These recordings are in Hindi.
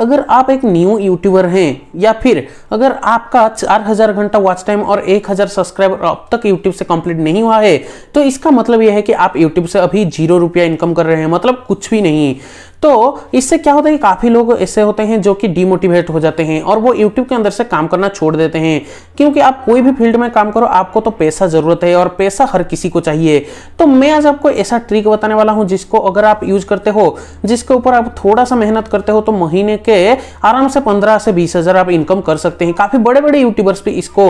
अगर आप एक न्यू यूट्यूबर हैं या फिर अगर आपका चार हजार घंटा वॉच टाइम और एक हजार सब्सक्राइबर अब तक यूट्यूब से कंप्लीट नहीं हुआ है तो इसका मतलब यह है कि आप यूट्यूब से अभी जीरो रुपया इनकम कर रहे हैं मतलब कुछ भी नहीं तो इससे क्या होता है कि काफ़ी लोग ऐसे होते हैं जो कि डिमोटिवेट हो जाते हैं और वो यूट्यूब के अंदर से काम करना छोड़ देते हैं क्योंकि आप कोई भी फील्ड में काम करो आपको तो पैसा ज़रूरत है और पैसा हर किसी को चाहिए तो मैं आज आपको ऐसा ट्रिक बताने वाला हूँ जिसको अगर आप यूज करते हो जिसके ऊपर आप थोड़ा सा मेहनत करते हो तो महीने के आराम से पंद्रह से बीस हज़ार आप इनकम कर सकते हैं काफ़ी बड़े बड़े यूट्यूबर्स भी इसको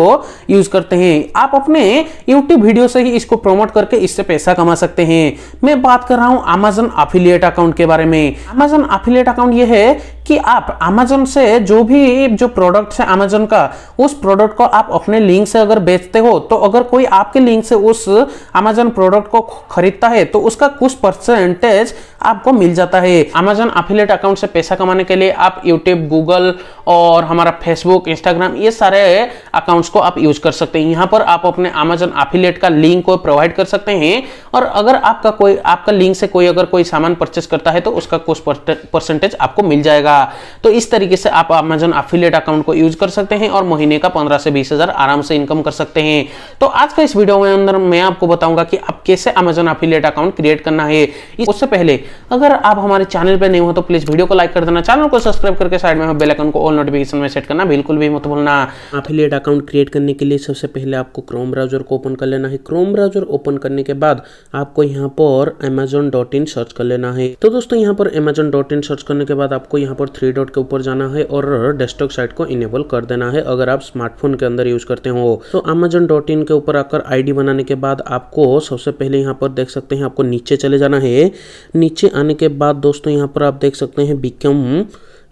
यूज़ करते हैं आप अपने यूट्यूब वीडियो से ही इसको प्रमोट करके इससे पैसा कमा सकते हैं मैं बात कर रहा हूँ अमेजन अफिलियट अकाउंट के बारे में अमेजन अफिलियट अकाउंट ये है कि आप अमेजोन से जो भी जो प्रोडक्ट है अमेजोन का उस प्रोडक्ट को आप अपने लिंक से अगर बेचते हो तो अगर कोई आपके लिंक से उस अमेजोन प्रोडक्ट को खरीदता है तो उसका कुछ परसेंटेज आपको मिल जाता है अमेजोन अफिलेट अकाउंट से पैसा कमाने के लिए आप यूट्यूब गूगल और हमारा फेसबुक इंस्टाग्राम ये सारे अकाउंट्स को आप यूज कर सकते हैं यहाँ पर आप अपने अमेजोन अफिलेट का लिंक को प्रोवाइड कर सकते हैं और अगर आपका कोई आपका लिंक से कोई अगर कोई सामान परचेस करता है तो उसका कुछ परसेंटेज आपको मिल जाएगा होगा तो इस तरीके से आप अमेजोन अफिलियट अकाउंट को यूज कर सकते हैं और महीने का पंद्रह से बीस हजार आराम से इनकम कर सकते हैं तो आज का इस वीडियो में अंदर मैं आपको बताऊंगा कि आप कैसे अमेजोन अफिलियट अकाउंट क्रिएट करना है उससे पहले अगर आप हमारे चैनल पर नहीं हो तो प्लीज वीडियो को लाइक कर देना चैनल को सब्सक्राइब करके साइड में बेल बेलाइकन को ऑल नोटिफिकेशन में सेट करना बिल्कुल भी मत भूलना अफिलियट अकाउंट क्रिएट करने के लिए सबसे पहले आपको क्रोम ब्राउजर को ओपन कर लेना है क्रोम ब्राउजर ओपन करने के बाद आपको यहाँ पर अमेजोन डॉट इन सर्च कर लेना है तो दोस्तों यहाँ पर अमेजोन डॉट इन सर्च करने के बाद आपको यहाँ पर और थ्री डॉट के ऊपर जाना है और डेस्कटॉप साइट को इनेबल कर देना है अगर आप स्मार्टफोन के अंदर यूज करते हो तो अमेजन डॉट इन के ऊपर आकर आईडी बनाने के बाद आपको सबसे पहले यहाँ पर देख सकते हैं आपको नीचे चले जाना है नीचे आने के बाद दोस्तों यहाँ पर आप देख सकते हैं बिकम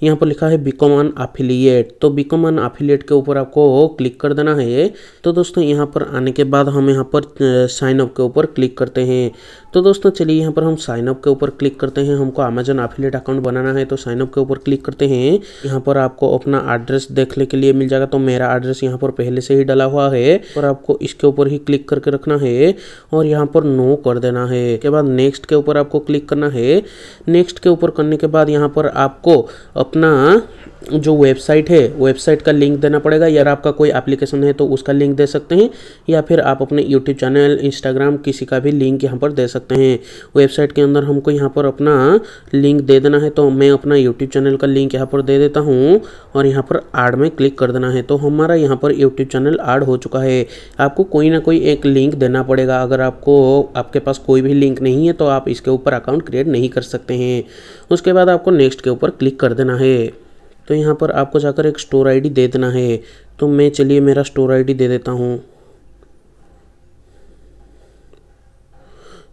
यहाँ पर लिखा है बिकोमान अफिलियट तो बिकोमान अफिलियट के ऊपर आपको क्लिक कर देना है तो दोस्तों यहाँ पर आने के बाद हम यहाँ पर साइन अप के ऊपर क्लिक करते हैं तो दोस्तों चलिए यहाँ पर हम साइन अप के ऊपर क्लिक करते हैं हमको अमेजन अफिलियट अकाउंट बनाना है तो साइन अप के ऊपर क्लिक करते हैं यहाँ पर आपको अपना एड्रेस देखने के लिए मिल जाएगा तो मेरा एड्रेस यहाँ पर पहले से ही डाला हुआ है और आपको इसके ऊपर ही क्लिक करके रखना है और यहाँ पर नो कर देना है के बाद नेक्स्ट के ऊपर आपको क्लिक करना है नेक्स्ट के ऊपर करने के बाद यहाँ पर आपको अपना जो वेबसाइट है वेबसाइट का लिंक देना पड़ेगा या आपका कोई एप्लीकेशन है तो उसका लिंक दे सकते हैं या फिर आप अपने यूट्यूब चैनल इंस्टाग्राम किसी का भी लिंक यहाँ पर दे सकते हैं वेबसाइट के अंदर हमको यहाँ पर अपना लिंक दे देना है तो मैं अपना यूट्यूब चैनल का लिंक यहाँ पर दे देता हूँ और यहाँ पर आड में क्लिक कर देना है तो हमारा यहाँ पर यूट्यूब चैनल आड हो चुका है आपको कोई ना कोई एक लिंक देना पड़ेगा अगर आपको आपके पास कोई भी लिंक नहीं है तो आप इसके ऊपर अकाउंट क्रिएट नहीं कर सकते हैं उसके बाद आपको नेक्स्ट के ऊपर क्लिक कर देना है तो यहाँ पर आपको जाकर एक स्टोर आईडी दे देना है तो मैं चलिए मेरा स्टोर आईडी दे देता हूँ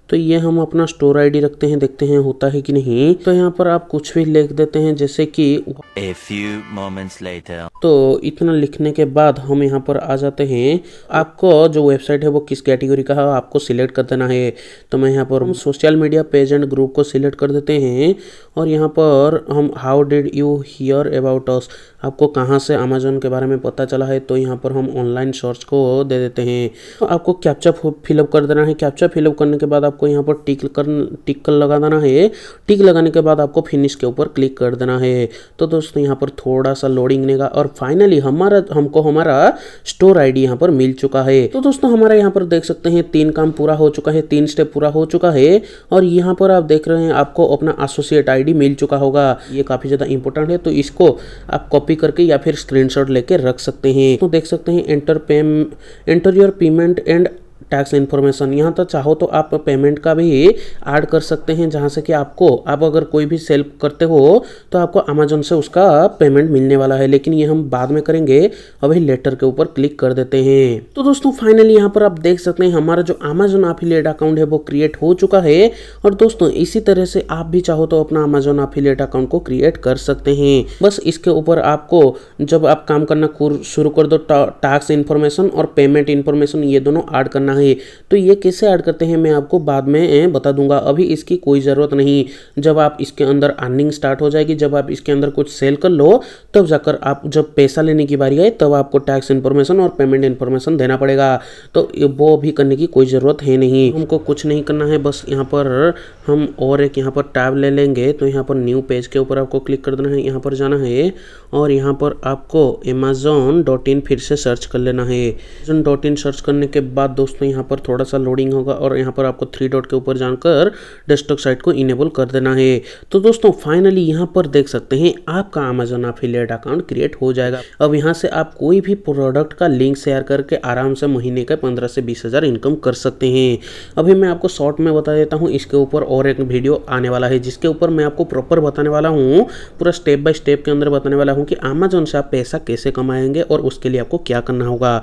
तो ये हम अपना स्टोर आईडी रखते हैं देखते हैं होता है कि नहीं तो यहाँ पर आप कुछ भी लिख देते हैं जैसे कि A few moments later. तो इतना लिखने के बाद हम यहाँ पर आ जाते हैं आपको जो वेबसाइट है वो किस कैटेगरी का है आपको सिलेक्ट कर देना है तो मैं यहाँ पर हम social media page and group को सिलेक्ट कर देते हैं और यहाँ पर हम how did you hear about us आपको कहाँ से अमेजोन के बारे में पता चला है तो यहाँ पर हम ऑनलाइन सर्च को दे देते हैं तो आपको कैप्चा फिलअप कर देना है कैप्चा फिलअप करने के बाद आपको आपको यहाँ पर टिक कर टिक लगा देना है टिक लगाने के बाद आपको फिनिश के ऊपर क्लिक कर देना है तो दोस्तों यहाँ पर थोड़ा सा लोडिंग नेगा और फाइनली हमारा हमको हमारा स्टोर आईडी यहाँ पर मिल चुका है तो दोस्तों हमारा यहाँ पर देख सकते हैं तीन काम पूरा हो चुका है तीन स्टेप पूरा हो चुका है और यहाँ पर आप देख रहे हैं आपको अपना एसोसिएट आई मिल चुका होगा ये काफी ज्यादा इंपॉर्टेंट है तो इसको आप कॉपी करके या फिर स्क्रीनशॉट लेके रख सकते हैं तो देख सकते हैं एंटर पेम enter your payment and tax information यहाँ तो चाहो तो आप पेमेंट का भी ऐड कर सकते हैं जहाँ से कि आपको आप अगर कोई भी सेल करते हो तो आपको अमेजोन से उसका पेमेंट मिलने वाला है लेकिन ये हम बाद में करेंगे अभी लेटर के ऊपर क्लिक कर देते हैं तो दोस्तों फाइनली यहाँ पर आप देख सकते हैं हमारा जो अमेजोन अफिलियट अकाउंट है वो क्रिएट हो चुका है और दोस्तों इसी तरह से आप भी चाहो तो अपना अमेजोन अफिलियट अकाउंट को क्रिएट कर सकते हैं बस इसके ऊपर आपको जब आप काम करना शुरू कर दो टैक्स इन्फॉर्मेशन और पेमेंट इन्फॉर्मेशन ये दोनों ऐड करना करना है तो ये कैसे ऐड करते हैं मैं आपको बाद में बता दूंगा अभी इसकी कोई ज़रूरत नहीं जब आप इसके अंदर अर्निंग स्टार्ट हो जाएगी जब आप इसके अंदर कुछ सेल कर लो तब जाकर आप जब पैसा लेने की बारी आए तब आपको टैक्स इन्फॉर्मेशन और पेमेंट इन्फॉर्मेशन देना पड़ेगा तो वो भी करने की कोई ज़रूरत है नहीं हमको कुछ नहीं करना है बस यहाँ पर हम और एक यहाँ पर टैब ले लेंगे तो यहाँ पर न्यू पेज के ऊपर आपको क्लिक कर देना है यहाँ पर जाना है और यहाँ पर आपको अमेजोन फिर से सर्च कर लेना है अमेजोन सर्च करने के बाद दोस्तों दोस्तों यहाँ पर थोड़ा सा लोडिंग होगा और यहाँ पर आपको थ्री डॉट के ऊपर जाकर डेस्कटॉप साइट को इनेबल कर देना है तो दोस्तों फाइनली यहाँ पर देख सकते हैं आपका अमेजोन अफिलियट अकाउंट क्रिएट हो जाएगा अब यहाँ से आप कोई भी प्रोडक्ट का लिंक शेयर करके आराम से महीने का पंद्रह से बीस हज़ार इनकम कर सकते हैं अभी मैं आपको शॉर्ट में बता देता हूँ इसके ऊपर और एक वीडियो आने वाला है जिसके ऊपर मैं आपको प्रॉपर बताने वाला हूँ पूरा स्टेप बाय स्टेप के अंदर बताने वाला हूँ कि अमेजोन से आप पैसा कैसे कमाएंगे और उसके लिए आपको क्या करना होगा